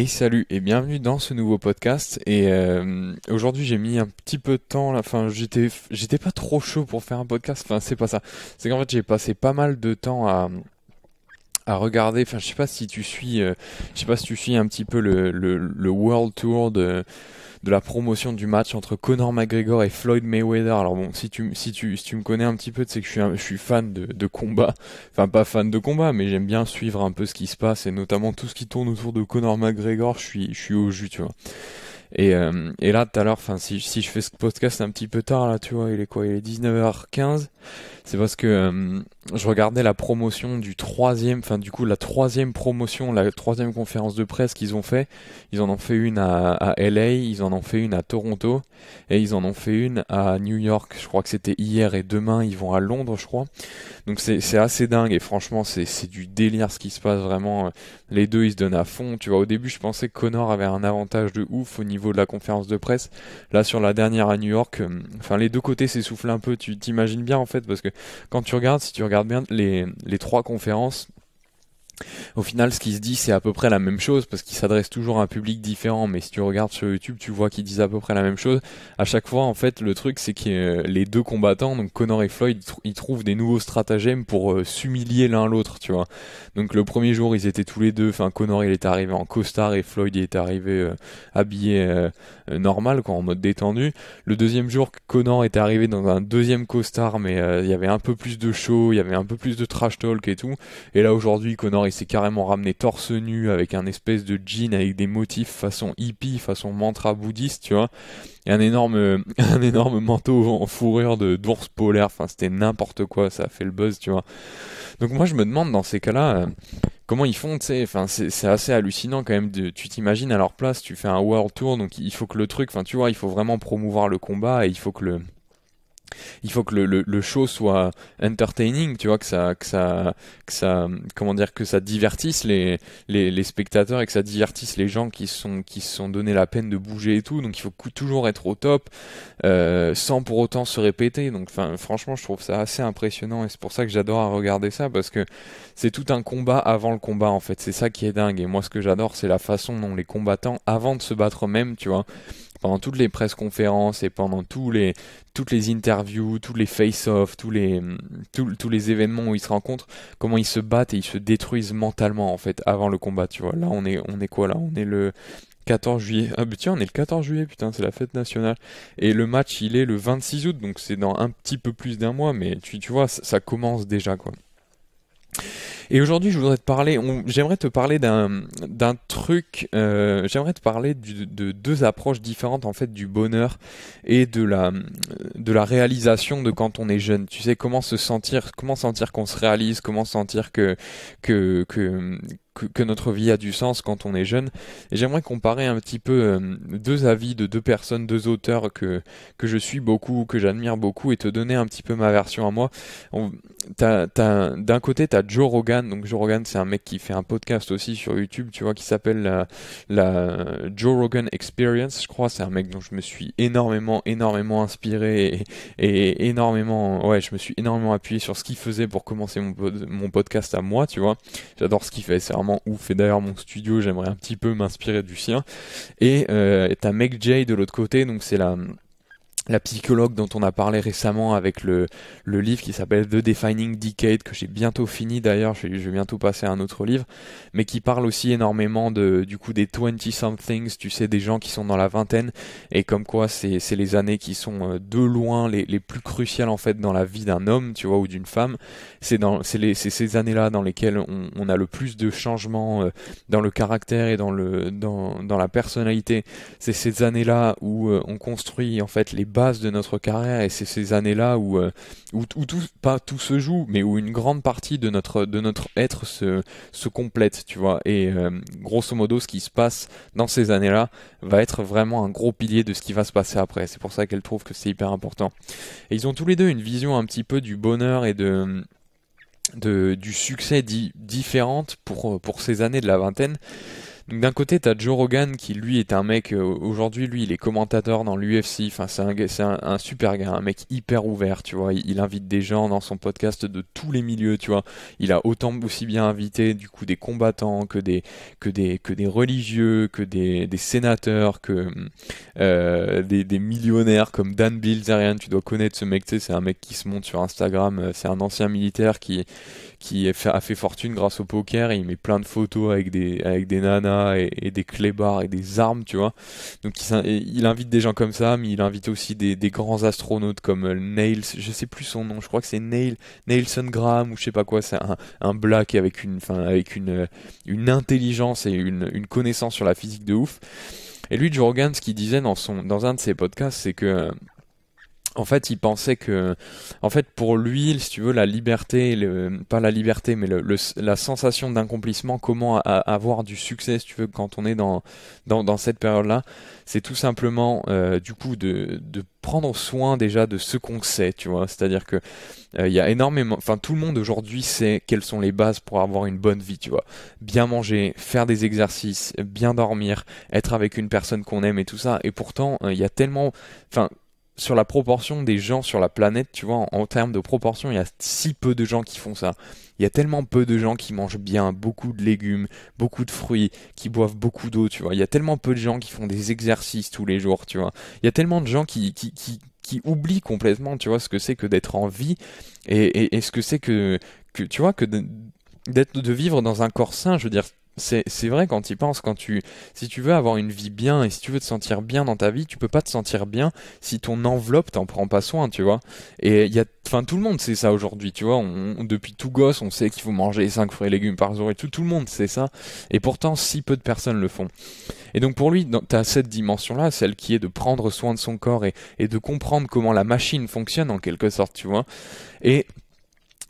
Et salut et bienvenue dans ce nouveau podcast. Et euh, aujourd'hui j'ai mis un petit peu de temps. Enfin j'étais j'étais pas trop chaud pour faire un podcast. Enfin c'est pas ça. C'est qu'en fait j'ai passé pas mal de temps à à regarder. Enfin je sais pas si tu suis euh, je sais pas si tu suis un petit peu le World Tour de de la promotion du match entre Conor McGregor et Floyd Mayweather. Alors bon, si tu, si tu, si tu me connais un petit peu, tu sais que je suis, je suis fan de, de combat. Enfin, pas fan de combat, mais j'aime bien suivre un peu ce qui se passe et notamment tout ce qui tourne autour de Conor McGregor. Je suis, je suis au jus, tu vois. Euh, et, là, tout à l'heure, si, si je fais ce podcast un petit peu tard, là, tu vois, il est quoi Il est 19h15. C'est parce que euh, je regardais la promotion du troisième, enfin, du coup, la troisième promotion, la troisième conférence de presse qu'ils ont fait. Ils en ont fait une à, à, LA, ils en ont fait une à Toronto, et ils en ont fait une à New York. Je crois que c'était hier et demain, ils vont à Londres, je crois. Donc, c'est assez dingue, et franchement, c'est du délire ce qui se passe vraiment. Les deux, ils se donnent à fond. Tu vois, au début, je pensais que Connor avait un avantage de ouf au niveau niveau de la conférence de presse. Là, sur la dernière à New York, euh, enfin, les deux côtés s'essoufflent un peu. Tu t'imagines bien, en fait, parce que quand tu regardes, si tu regardes bien les, les trois conférences, au final, ce qui se dit, c'est à peu près la même chose parce qu'ils s'adresse toujours à un public différent. Mais si tu regardes sur YouTube, tu vois qu'ils disent à peu près la même chose. À chaque fois, en fait, le truc, c'est que euh, les deux combattants, donc Connor et Floyd, ils trouvent des nouveaux stratagèmes pour euh, s'humilier l'un l'autre, tu vois. Donc le premier jour, ils étaient tous les deux. Enfin, Connor, il est arrivé en costard et Floyd, il est arrivé euh, habillé euh, normal, quoi, en mode détendu. Le deuxième jour, Connor est arrivé dans un deuxième costard, mais euh, il y avait un peu plus de show, il y avait un peu plus de trash talk et tout. Et là aujourd'hui, Connor, il s'est carrément ramené torse nu avec un espèce de jean avec des motifs façon hippie, façon mantra bouddhiste, tu vois. Et un énorme, un énorme manteau en fourrure de d'ours polaire. Enfin, c'était n'importe quoi, ça a fait le buzz, tu vois. Donc moi, je me demande dans ces cas-là, euh, comment ils font, tu sais, enfin, c'est assez hallucinant quand même. De, tu t'imagines à leur place, tu fais un world tour, donc il faut que le truc, enfin, tu vois, il faut vraiment promouvoir le combat et il faut que le, il faut que le, show soit entertaining, tu vois, que ça, que ça, que ça, comment dire, que ça divertisse les, spectateurs et que ça divertisse les gens qui sont, qui se sont donné la peine de bouger et tout. Donc il faut toujours être au top, euh, sans pour autant se répéter. Donc, franchement, je trouve ça assez impressionnant et c'est pour ça que j'adore regarder ça parce que c'est tout un combat avant le combat en fait. C'est ça qui est dingue. Et moi, ce que j'adore, c'est la façon dont les combattants, avant de se battre eux-mêmes, tu vois pendant toutes les presse conférences et pendant tous les, toutes les interviews, tous les face-offs, tous les, hum, tous, les événements où ils se rencontrent, comment ils se battent et ils se détruisent mentalement en fait avant le combat, tu vois. Là, on est, on est quoi là On est le 14 juillet. Ah, putain, bah, on est le 14 juillet, putain, c'est la fête nationale. Et le match, il est le 26 août, donc c'est dans un petit peu plus d'un mois, mais tu, tu vois, ça commence déjà quoi. Et aujourd'hui, je voudrais te parler, j'aimerais te parler d'un truc, euh, j'aimerais te parler de deux approches différentes en fait du bonheur et de la, de la réalisation de quand on est jeune. Tu sais, comment se sentir, comment sentir qu'on se réalise, comment sentir que, que, que, que, notre vie a du sens quand on est jeune. Et j'aimerais comparer un petit peu euh, deux avis de deux personnes, deux auteurs que, que je suis beaucoup, que j'admire beaucoup, et te donner un petit peu ma version à moi. D'un côté, tu as Joe Rogan. Donc Joe Rogan, c'est un mec qui fait un podcast aussi sur YouTube, tu vois, qui s'appelle la, Joe Rogan Experience, je crois. C'est un mec dont je me suis énormément, énormément inspiré et, énormément, ouais, je me suis énormément appuyé sur ce qu'il faisait pour commencer mon, mon podcast à moi, tu vois. J'adore ce qu'il fait, c'est vraiment ouf. Et d'ailleurs, mon studio, j'aimerais un petit peu m'inspirer du sien. Et euh, t'as Meg Jay de l'autre côté, donc c'est la la psychologue dont on a parlé récemment avec le, le livre qui s'appelle The Defining Decade, que j'ai bientôt fini d'ailleurs, je, vais bientôt passer à un autre livre, mais qui parle aussi énormément de, du coup des 20-somethings, tu sais, des gens qui sont dans la vingtaine, et comme quoi c'est les années qui sont euh, de loin les, les plus cruciales en fait dans la vie d'un homme, tu vois, ou d'une femme. C'est ces années-là dans lesquelles on, on, a le plus de changements euh, dans le caractère et dans, le, dans, dans la personnalité. C'est ces années-là où euh, on construit en fait les base de notre carrière et c'est ces années-là où, euh, où, tout, pas tout se joue, mais où une grande partie de notre, de notre être se, se complète, tu vois. Et euh, grosso modo, ce qui se passe dans ces années-là va être vraiment un gros pilier de ce qui va se passer après. C'est pour ça qu'elle trouve que c'est hyper important. Et ils ont tous les deux une vision un petit peu du bonheur et de. de du succès dit différente pour, pour ces années de la vingtaine donc d'un côté, t'as Joe Rogan qui lui est un mec, euh, aujourd'hui lui il est commentateur dans l'UFC, enfin c'est un, c'est un, super gars, un mec hyper ouvert, tu vois, il, invite des gens dans son podcast de tous les milieux, tu vois, il a autant aussi bien invité du coup des combattants que des, que des, que des religieux, que des, des sénateurs, que euh, des, des, millionnaires comme Dan Bilzerian, tu dois connaître ce mec, tu sais, c'est un mec qui se monte sur Instagram, euh, c'est un ancien militaire qui qui a fait fortune grâce au poker. il met plein de photos avec des, avec des nanas et, des clébards et des armes, tu vois. Donc il, invite des gens comme ça, mais il invite aussi des, grands astronautes comme euh, Nails, je sais plus son nom, je crois que c'est Nail, Nailson Graham ou je sais pas quoi. C'est un, black avec une, avec une, euh, une intelligence et une, connaissance sur la physique de ouf. Et lui, Joe ce qu'il disait dans, son, dans un de ses podcasts, c'est que euh, en fait, il pensait que, en fait, pour lui, si tu veux, la liberté, le, pas la liberté, mais le, la sensation d'accomplissement, comment avoir du succès, si tu veux, quand on est dans, dans, cette période-là, c'est tout simplement, euh, du coup, de, prendre soin déjà de ce qu'on sait, tu vois. C'est-à-dire que euh, il y a énormément, enfin tout le monde aujourd'hui sait quelles sont les bases pour avoir une bonne vie, tu vois. Bien manger, faire des exercices, bien dormir, être avec une personne qu'on aime et tout ça. Et pourtant, euh, il y a tellement, enfin sur la proportion des gens sur la planète, tu vois, en, termes de proportion, il y a si peu de gens qui font ça. Il y a tellement peu de gens qui mangent bien beaucoup de légumes, beaucoup de fruits, qui boivent beaucoup d'eau, tu vois. Il y a tellement peu de gens qui font des exercices tous les jours, tu vois. Il y a tellement de gens qui, qui, oublient complètement, tu vois, ce que c'est que d'être en vie et, ce que c'est que, que, tu vois, que d'être, de vivre dans un corps sain. Je veux dire, c'est vrai quand tu penses, quand tu, si tu veux avoir une vie bien et si tu veux te sentir bien dans ta vie, tu peux pas te sentir bien si ton enveloppe t'en prend pas soin, tu vois. Et il y a, enfin tout le monde sait ça aujourd'hui, tu vois. On, depuis tout gosse, on sait qu'il faut manger 5 fruits et légumes par jour et tout, le monde sait ça. Et pourtant, si peu de personnes le font. Et donc pour lui, t'as cette dimension-là, celle qui est de prendre soin de son corps et, et de comprendre comment la machine fonctionne en quelque sorte, tu vois. Et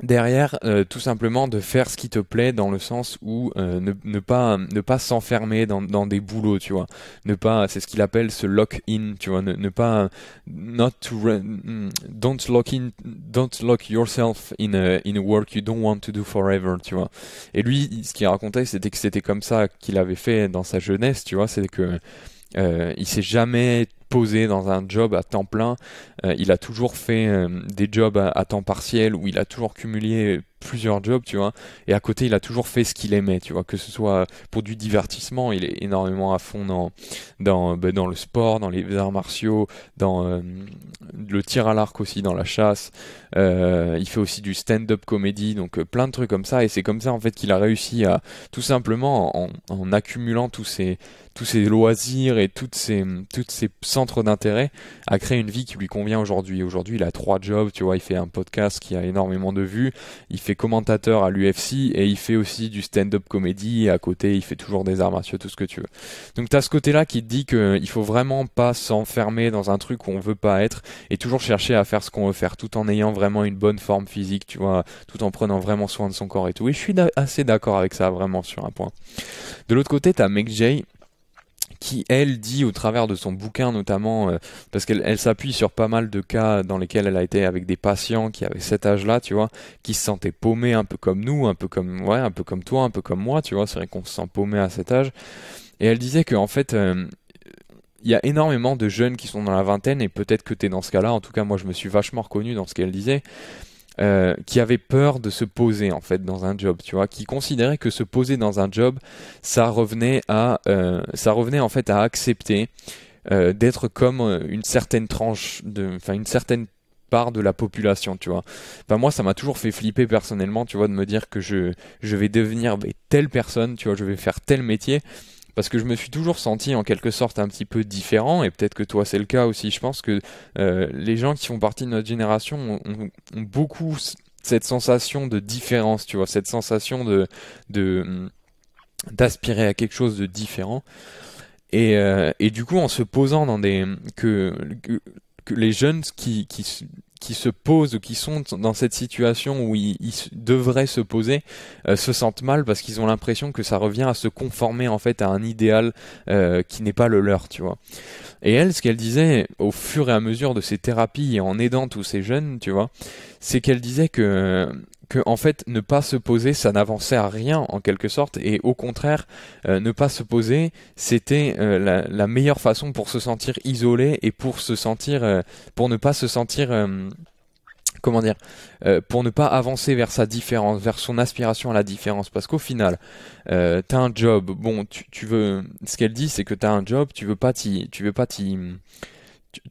derrière euh, tout simplement de faire ce qui te plaît dans le sens où euh, ne, pas ne pas s'enfermer dans, des boulots tu vois ne pas c'est ce qu'il appelle ce lock in tu vois ne, pas not mm, don't lock in don't lock yourself in a, in a work you don't want to do forever tu vois et lui ce qu'il racontait c'était que c'était comme ça qu'il avait fait dans sa jeunesse tu vois c'est que euh, il s'est jamais posé dans un job à temps plein. Euh, il a toujours fait euh, des jobs à, à, temps partiel où il a toujours cumulé plusieurs jobs, tu vois. Et à côté, il a toujours fait ce qu'il aimait, tu vois. Que ce soit pour du divertissement, il est énormément à fond dans, dans, ben, dans le sport, dans les arts martiaux, dans euh, le tir à l'arc aussi, dans la chasse. Euh, il fait aussi du stand-up comédie, donc euh, plein de trucs comme ça. Et c'est comme ça, en fait, qu'il a réussi à, tout simplement, en, accumulant tous ses, tous ces loisirs et toutes ses, toutes ces centres d'intérêt, à créer une vie qui lui convient aujourd'hui. Aujourd'hui, il a trois jobs, tu vois. Il fait un podcast qui a énormément de vues. Il fait commentateur à l'UFC et il fait aussi du stand-up comédie à côté, il fait toujours des arts martiaux, tout ce que tu veux. Donc t'as ce côté-là qui te dit qu'il euh, faut vraiment pas s'enfermer dans un truc où on veut pas être et toujours chercher à faire ce qu'on veut faire tout en ayant vraiment une bonne forme physique, tu vois, tout en prenant vraiment soin de son corps et tout. Et je suis assez d'accord avec ça vraiment sur un point. De l'autre côté, t'as Mick Jay qui elle dit au travers de son bouquin notamment, euh, parce qu'elle s'appuie sur pas mal de cas dans lesquels elle a été avec des patients qui avaient cet âge-là, tu vois, qui se sentaient paumés un peu comme nous, un peu comme ouais, un peu comme toi, un peu comme moi, tu vois, c'est vrai qu'on se sent paumé à cet âge. Et elle disait que en fait euh, il y a énormément de jeunes qui sont dans la vingtaine et peut-être que tu es dans ce cas-là. En tout cas, moi, je me suis vachement reconnu dans ce qu'elle disait. Euh, qui avait peur de se poser en fait dans un job, tu vois, qui considérait que se poser dans un job, ça revenait à, euh, ça revenait en fait à accepter euh, d'être comme une certaine tranche de, enfin une certaine part de la population, tu vois. Enfin, moi, ça m'a toujours fait flipper personnellement, tu vois, de me dire que je, je vais devenir telle personne, tu vois, je vais faire tel métier parce que je me suis toujours senti en quelque sorte un petit peu différent, et peut-être que toi c'est le cas aussi. Je pense que euh, les gens qui font partie de notre génération ont, beaucoup cette sensation de différence, tu vois, cette sensation de, hmm, d'aspirer à quelque chose de différent. Euh, et, du coup, en se posant dans des que, que, les jeunes qui qui se posent ou qui sont dans cette situation où ils, devraient se poser euh, se sentent mal parce qu'ils ont l'impression que ça revient à se conformer en fait à un idéal euh, qui n'est pas le leur, tu vois. Et elle, ce qu'elle disait au fur et à mesure de ses thérapies et en aidant tous ces jeunes, tu vois, c'est qu'elle disait que que en fait ne pas se poser ça n'avançait à rien en quelque sorte et au contraire euh, ne pas se poser c'était euh, la, meilleure façon pour se sentir isolé et pour se sentir euh, pour ne pas se sentir comment dire pour ne pas avancer vers sa différence vers son aspiration à la différence parce qu'au final t'as un job bon tu, veux ce qu'elle dit c'est que t'as un job tu veux pas t'y tu veux pas t'y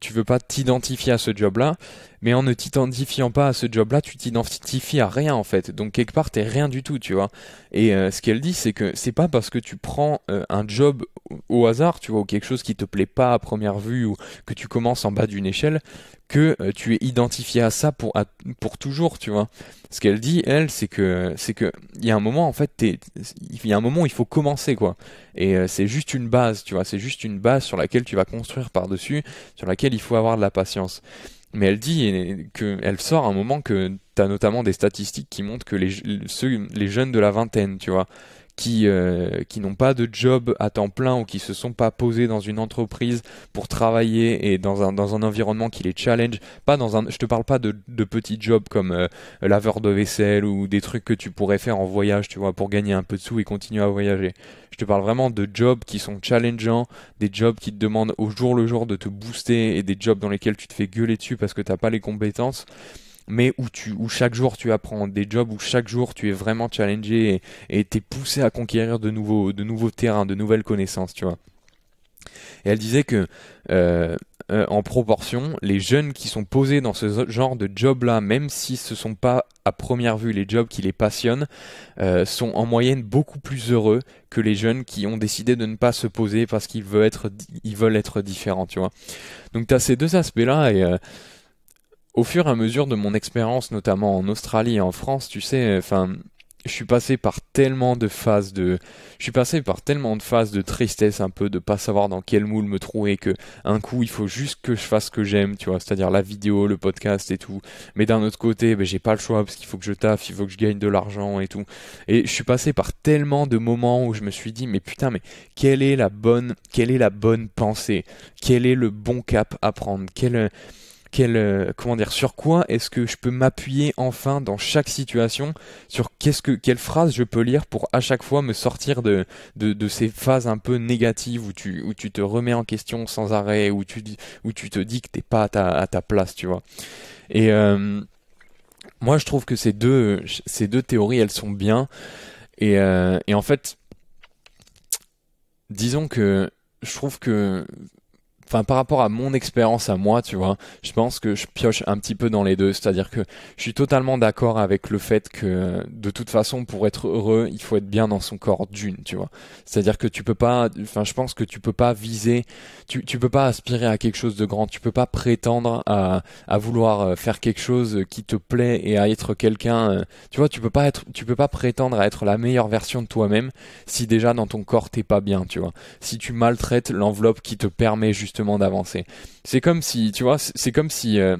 tu veux pas t'identifier à ce job là mais en ne t'identifiant pas à ce job-là, tu t'identifies à rien en fait. Donc quelque part, t'es rien du tout, tu vois. Et euh, ce qu'elle dit, c'est que c'est pas parce que tu prends euh, un job au hasard, tu vois, ou quelque chose qui te plaît pas à première vue, ou que tu commences en bas d'une échelle, que euh, tu es identifié à ça pour, pour toujours, tu vois. Ce qu'elle dit, elle, c'est que c'est que il y a un moment, en fait, il y a un moment, où il faut commencer, quoi. Et c'est juste une base, tu vois. C'est juste une base sur laquelle tu vas construire par dessus, sur laquelle il faut avoir de la patience mais elle dit elle sort à un moment que tu as notamment des statistiques qui montrent que les, les jeunes de la vingtaine, tu vois, qui euh, qui n'ont pas de job à temps plein ou qui se sont pas posés dans une entreprise pour travailler et dans un dans un environnement qui les challenge, pas dans un je te parle pas de, de petits jobs comme euh, laveur de vaisselle ou des trucs que tu pourrais faire en voyage, tu vois, pour gagner un peu de sous et continuer à voyager. Je te parle vraiment de jobs qui sont challengeants, des jobs qui te demandent au jour le jour de te booster et des jobs dans lesquels tu te fais gueuler dessus parce que t'as pas les compétences mais où, tu, où chaque jour tu apprends, des jobs où chaque jour tu es vraiment challengé et t'es poussé à conquérir de nouveaux, de nouveaux terrains, de nouvelles connaissances, tu vois. Et elle disait que euh, euh, en proportion, les jeunes qui sont posés dans ce genre de job-là, même si ce sont pas à première vue les jobs qui les passionnent, euh, sont en moyenne beaucoup plus heureux que les jeunes qui ont décidé de ne pas se poser parce qu'ils veulent être, ils veulent être différents, tu vois. Donc tu as ces deux aspects-là et au fur et à mesure de mon expérience, notamment en Australie et en France, tu sais, enfin, je suis passé par tellement de phases de, je suis passé par tellement de phases de tristesse un peu, de pas savoir dans quel moule me trouver, que un coup il faut juste que je fasse ce que j'aime, tu vois, c'est-à-dire la vidéo, le podcast et tout. Mais d'un autre côté, ben, j'ai pas le choix parce qu'il faut que je taffe, il faut que je gagne de l'argent et tout. Et je suis passé par tellement de moments où je me suis dit, mais putain, mais quelle est la bonne, quelle est la bonne pensée, quel est le bon cap à prendre, quelle euh, euh, comment dire, sur quoi est-ce que je peux m'appuyer enfin dans chaque situation, sur qu'est-ce que, quelle phrase je peux lire pour à chaque fois me sortir de, de, ces phases un peu négatives où tu, où tu te remets en question sans arrêt, où tu, où tu te dis que t'es pas à ta, place, tu vois. Et euh, moi, je trouve que ces deux, ces deux théories, elles sont bien. Et, euh, et en fait, disons que je trouve que enfin par rapport à mon expérience à moi, tu vois, je pense que je pioche un petit peu dans les deux, c'est-à-dire que je suis totalement d'accord avec le fait que de toute façon pour être heureux, il faut être bien dans son corps d'une, tu vois. C'est-à-dire que tu peux pas enfin je pense que tu peux pas viser, tu tu peux pas aspirer à quelque chose de grand, tu peux pas prétendre à vouloir euh, faire quelque chose qui te plaît et à être quelqu'un, euh, tu vois, tu peux pas être tu peux pas prétendre à être la meilleure version de toi-même si déjà dans ton corps t'es pas bien, tu vois. Si tu maltraites l'enveloppe qui te permet juste d'avancer. C'est comme si, tu vois, c'est comme si euh,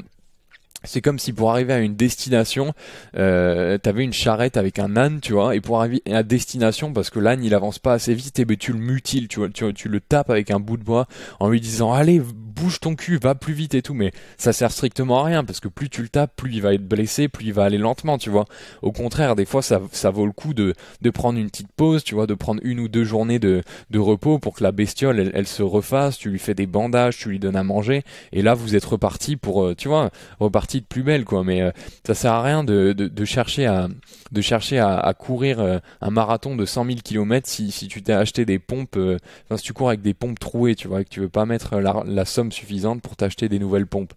c'est comme si pour arriver à une destination, euh, t'avais une charrette avec un âne, tu vois, et pour arriver à destination, parce que l'âne il avance pas assez vite, et ben tu le mutiles, tu, vois, tu, tu le tapes avec un bout de bois en lui disant allez bouge ton cul, va plus vite et tout, mais ça sert strictement à rien parce que plus tu le tapes, plus il va être blessé, plus il va aller lentement, tu vois. Au contraire, des fois ça, vaut le coup de, prendre une petite pause, tu vois, de prendre une ou deux journées de, repos pour que la bestiole elle, elle se refasse, tu lui fais des bandages, tu lui donnes à manger, et là vous êtes reparti pour, euh, tu vois, reparti de plus belle, quoi. Mais euh, ça sert à rien de, chercher à, de chercher à, courir euh, un marathon de 100 000 km si, tu t'es acheté des pompes, euh, enfin, si tu cours avec des pompes trouées, tu vois, et que tu veux pas mettre la, somme suffisante pour t'acheter des nouvelles pompes.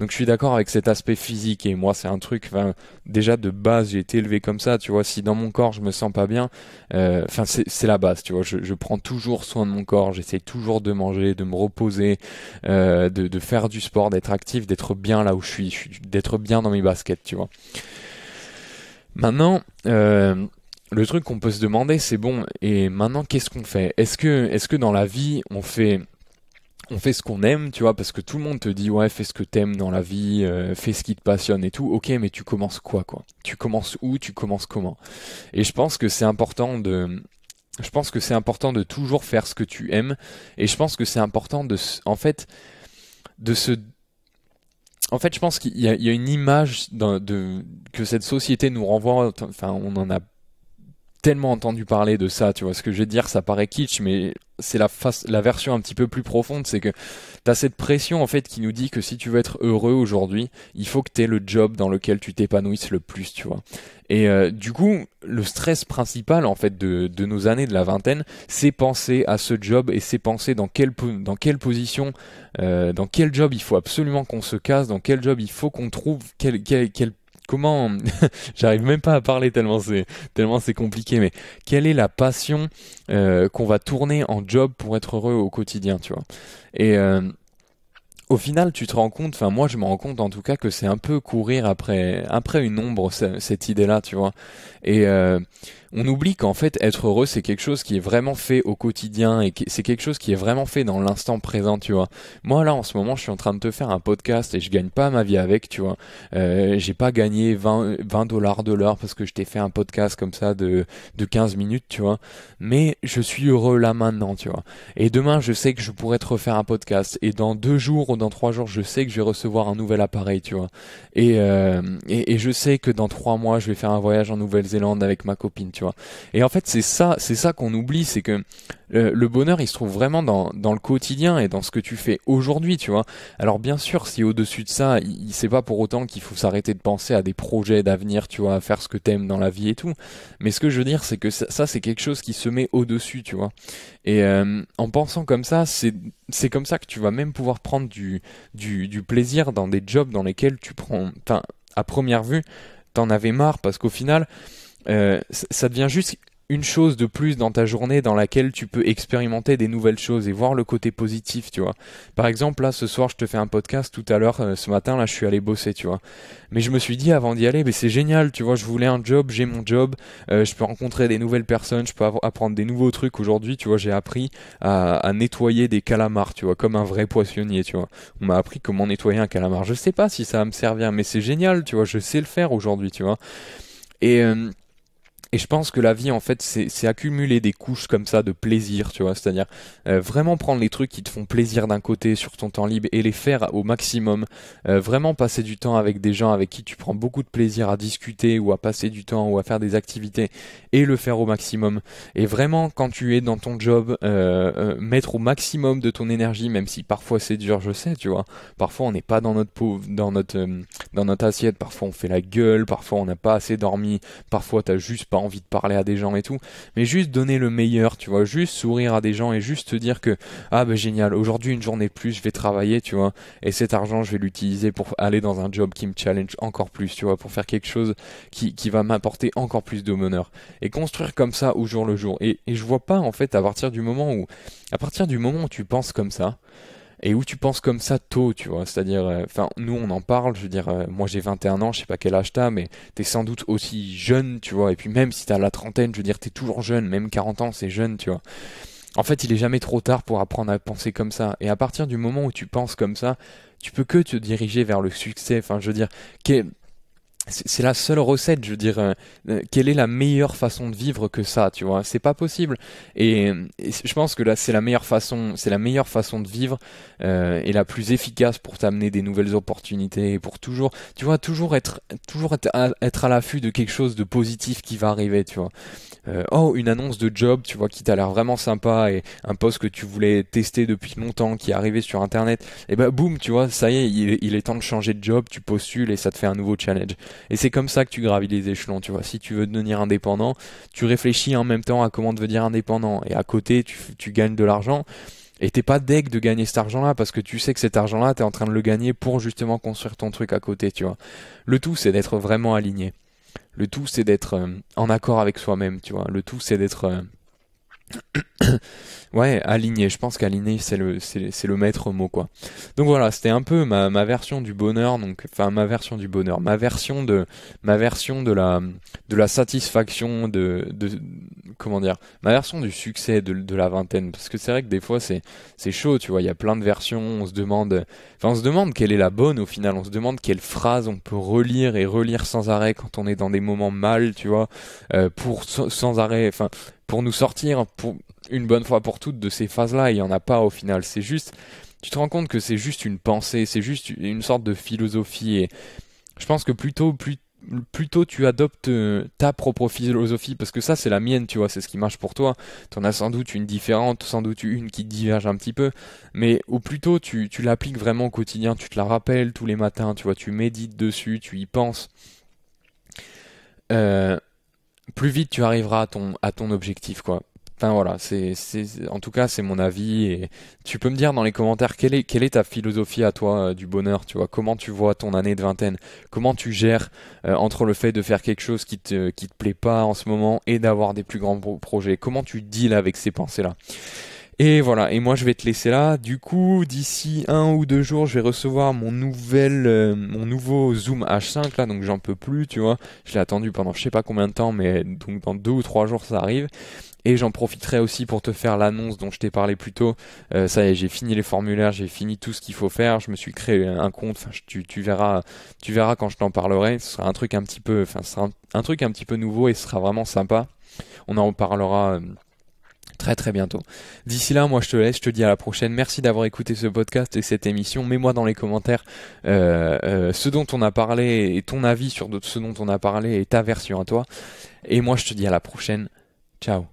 Donc, je suis d'accord avec cet aspect physique. Et moi, c'est un truc, enfin, déjà de base, j'ai été élevé comme ça, tu vois. Si dans mon corps, je me sens pas bien, enfin, c'est la base, tu vois. Je, prends toujours soin de mon corps, j'essaie toujours de manger, de me reposer, de, faire du sport, d'être actif, d'être bien là où je suis d'être bien dans mes baskets, tu vois. Maintenant, euh, le truc qu'on peut se demander, c'est bon, et maintenant qu'est-ce qu'on fait Est-ce que, est-ce que dans la vie, on fait on fait ce qu'on aime, tu vois, parce que tout le monde te dit ouais, fais ce que t'aimes dans la vie, euh, fais ce qui te passionne et tout. Ok, mais tu commences quoi, quoi Tu commences où Tu commences comment Et je pense que c'est important de, je pense que c'est important de toujours faire ce que tu aimes, et je pense que c'est important de, en fait, de se en fait, je pense qu'il y, a une image de, que cette société nous renvoie. Enfin, on en a tellement entendu parler de ça, tu vois ce que je vais dire, ça paraît kitsch, mais c'est la, face, la version un petit peu plus profonde, c'est que t'as cette pression en fait qui nous dit que si tu veux être heureux aujourd'hui, il faut que t'aies le job dans lequel tu t'épanouisses le plus, tu vois. Et euh, du coup, le stress principal en fait de, de nos années de la vingtaine, c'est penser à ce job et c'est penser dans quelle, dans quelle position, euh, dans quel job il faut absolument qu'on se casse, dans quel job il faut qu'on trouve, quel, quel, quel comment j'arrive même pas à parler tellement c'est tellement c'est compliqué. Mais quelle est la passion euh, qu'on va tourner en job pour être heureux au quotidien, tu vois Et euh, au final, tu te rends compte, enfin moi je me rends compte en tout cas que c'est un peu courir après après une ombre cette, cette idée-là, tu vois. Et euh, on oublie qu'en fait être heureux c'est quelque chose qui est vraiment fait au quotidien et c'est quelque chose qui est vraiment fait dans l'instant présent tu vois moi là en ce moment je suis en train de te faire un podcast et je gagne pas ma vie avec tu vois euh, j'ai pas gagné 20 dollars de l'heure parce que je t'ai fait un podcast comme ça de, de 15 minutes tu vois mais je suis heureux là maintenant tu vois et demain je sais que je pourrais te refaire un podcast et dans deux jours ou dans trois jours je sais que je vais recevoir un nouvel appareil tu vois et, euh, et, je sais que dans trois mois je vais faire un voyage en Nouvelle-Zélande avec ma copine tu et en fait, c'est ça, c'est ça qu'on oublie, c'est que euh, le bonheur, il se trouve vraiment dans, le quotidien et dans ce que tu fais aujourd'hui, tu vois. Alors bien sûr, si au-dessus de ça, il, c'est pas pour autant qu'il faut s'arrêter de penser à des projets d'avenir, tu vois, à faire ce que t'aimes dans la vie et tout. Mais ce que je veux dire, c'est que ça, c'est quelque chose qui se met au-dessus, tu vois. Et euh, en pensant comme ça, c'est comme ça que tu vas même pouvoir prendre du, du plaisir dans des jobs dans lesquels tu prends, enfin, à première vue, t'en avais marre parce qu'au final, euh, ça devient juste une chose de plus dans ta journée dans laquelle tu peux expérimenter des nouvelles choses et voir le côté positif, tu vois. Par exemple, là, ce soir, je te fais un podcast tout à l'heure, euh, ce matin, là, je suis allé bosser, tu vois. Mais je me suis dit avant d'y aller, mais c'est génial, tu vois, je voulais un job, j'ai mon job, euh, je peux rencontrer des nouvelles personnes, je peux apprendre des nouveaux trucs. Aujourd'hui, tu vois, j'ai appris à, nettoyer des calamars, tu vois, comme un vrai poissonnier, tu vois. On m'a appris comment nettoyer un calamar. Je sais pas si ça va me servir, mais c'est génial, tu vois, je sais le faire aujourd'hui, tu vois. Et... Et je pense que la vie, en fait, c'est accumuler des couches comme ça de plaisir, tu vois. C'est-à-dire euh, vraiment prendre les trucs qui te font plaisir d'un côté sur ton temps libre et les faire au maximum. Euh, vraiment passer du temps avec des gens avec qui tu prends beaucoup de plaisir à discuter ou à passer du temps ou à faire des activités et le faire au maximum. Et vraiment, quand tu es dans ton job, euh, mettre au maximum de ton énergie, même si parfois c'est dur, je sais, tu vois. Parfois on n'est pas dans notre peau, dans notre, dans notre assiette. Parfois on fait la gueule. Parfois on n'a pas assez dormi. Parfois t'as juste pas envie de parler à des gens et tout, mais juste donner le meilleur, tu vois, juste sourire à des gens et juste te dire que ah ben génial, aujourd'hui une journée de plus, je vais travailler, tu vois, et cet argent je vais l'utiliser pour aller dans un job qui me challenge encore plus, tu vois, pour faire quelque chose qui, va m'apporter encore plus de bonheur et construire comme ça au jour le jour. Et, je vois pas en fait à partir du moment où à partir du moment où tu penses comme ça, et où tu penses comme ça tôt, tu vois. C'est-à-dire, euh, enfin, nous on en parle, je veux dire, euh, moi j'ai 21 ans, je sais pas quel âge t'as, mais t'es sans doute aussi jeune, tu vois. Et puis même si t'as la trentaine, je veux dire, t'es toujours jeune, même 40 ans, c'est jeune, tu vois. En fait, il est jamais trop tard pour apprendre à penser comme ça. Et à partir du moment où tu penses comme ça, tu peux que te diriger vers le succès. Enfin, je veux dire, qu'est c'est la seule recette, je veux dire, euh, quelle est la meilleure façon de vivre que ça, tu vois C'est pas possible. Et, je pense que là, c'est la meilleure façon, c'est la meilleure façon de vivre euh, et la plus efficace pour t'amener des nouvelles opportunités et pour toujours, tu vois, toujours être, toujours être à, l'affût de quelque chose de positif qui va arriver, tu vois. Euh, oh, une annonce de job, tu vois, qui t'a l'air vraiment sympa et un poste que tu voulais tester depuis longtemps, qui est arrivé sur Internet. Et eh ben, bah, boum, tu vois, ça y est, il est temps de changer de job, tu postules et ça te fait un nouveau challenge. Et c'est comme ça que tu gravis les échelons, tu vois. Si tu veux devenir indépendant, tu réfléchis en même temps à comment devenir indépendant. Et à côté, tu, tu gagnes de l'argent. Et t'es pas deg de gagner cet argent-là parce que tu sais que cet argent-là, t'es en train de le gagner pour justement construire ton truc à côté, tu vois. Le tout, c'est d'être vraiment aligné. Le tout, c'est d'être euh, en accord avec soi-même, tu vois. Le tout, c'est d'être euh, ouais, aligné. Je pense qu'aligné, c'est le, c'est, le maître mot, quoi. Donc voilà, c'était un peu ma, ma, version du bonheur, donc, enfin, ma version du bonheur, ma version de, ma version de la, de la satisfaction, de, de comment dire, ma version du succès de, de la vingtaine. Parce que c'est vrai que des fois, c'est, c'est chaud, tu vois, il y a plein de versions, on se demande, enfin, on se demande quelle est la bonne au final, on se demande quelle phrase on peut relire et relire sans arrêt quand on est dans des moments mal, tu vois, euh, pour, sans arrêt, enfin, pour nous sortir pour une bonne fois pour toutes de ces phases-là. Il n'y en a pas au final. C'est juste, tu te rends compte que c'est juste une pensée, c'est juste une sorte de philosophie. Et je pense que plutôt, plus, plutôt tu adoptes euh, ta propre philosophie parce que ça c'est la mienne tu vois c'est ce qui marche pour toi tu en as sans doute une différente sans doute une qui diverge un petit peu mais ou plutôt tu, tu l'appliques vraiment au quotidien tu te la rappelles tous les matins tu vois tu médites dessus tu y penses euh, plus vite tu arriveras à ton, à ton objectif, quoi. Enfin voilà, c'est, en tout cas c'est mon avis et tu peux me dire dans les commentaires quelle est, quelle est ta philosophie à toi euh, du bonheur, tu vois, comment tu vois ton année de vingtaine, comment tu gères euh, entre le fait de faire quelque chose qui te, qui te plaît pas en ce moment et d'avoir des plus grands projets, comment tu deals avec ces pensées-là. Et voilà, et moi je vais te laisser là. Du coup, d'ici un ou deux jours, je vais recevoir mon nouvel, euh, mon nouveau Zoom H5 là, donc j'en peux plus, tu vois. Je l'ai attendu pendant je sais pas combien de temps, mais donc dans deux ou trois jours ça arrive. Et j'en profiterai aussi pour te faire l'annonce dont je t'ai parlé plus tôt. Euh, ça y j'ai fini les formulaires, j'ai fini tout ce qu'il faut faire. Je me suis créé un compte. tu, verras, tu verras quand je t'en parlerai. Ce sera un truc un petit peu, enfin, un, truc un petit peu nouveau et ce sera vraiment sympa. On en parlera. Euh, très très bientôt. D'ici là, moi je te laisse, je te dis à la prochaine. Merci d'avoir écouté ce podcast et cette émission. Mets-moi dans les commentaires euh, euh, ce dont on a parlé et ton avis sur ce dont on a parlé et ta version à toi. Et moi je te dis à la prochaine. Ciao.